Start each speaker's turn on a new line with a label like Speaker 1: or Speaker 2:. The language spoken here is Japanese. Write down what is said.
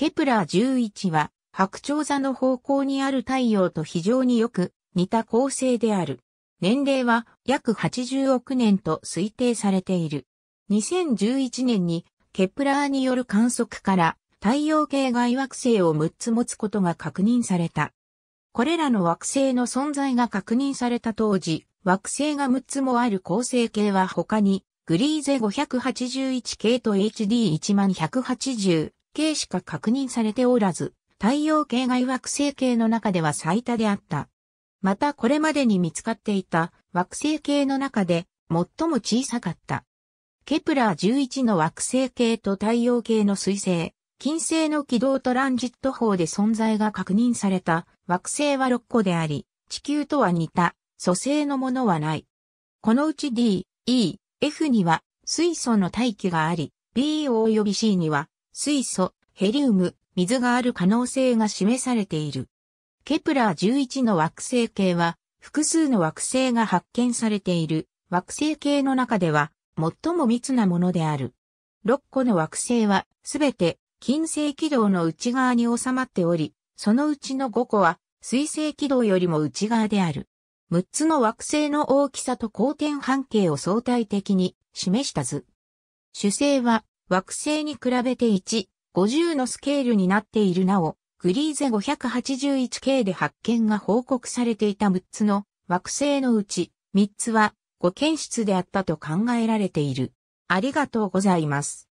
Speaker 1: ケプラー11は白鳥座の方向にある太陽と非常によく似た構成である。年齢は約80億年と推定されている。2011年にケプラーによる観測から太陽系外惑星を6つ持つことが確認された。これらの惑星の存在が確認された当時、惑星が6つもある構成系は他に、グリーゼ581系と h d 1 1 8 0系しか確認されておらず、太陽系外惑星系の中では最多であった。またこれまでに見つかっていた惑星系の中で最も小さかった。ケプラー11の惑星系と太陽系の彗星、金星の軌道トランジット法で存在が確認された惑星は6個であり、地球とは似た素成のものはない。このうち D、E、F には水素の大気があり、B 及び C には水素、ヘリウム、水がある可能性が示されている。ケプラー11の惑星系は、複数の惑星が発見されている惑星系の中では最も密なものである。6個の惑星はすべて金星軌道の内側に収まっており、そのうちの5個は水星軌道よりも内側である。6つの惑星の大きさと交点半径を相対的に示した図。主星は惑星に比べて1、50のスケールになっているなお、グリーゼ 581K で発見が報告されていた6つの惑星のうち、3つはご検出であったと考えられている。ありがとうございます。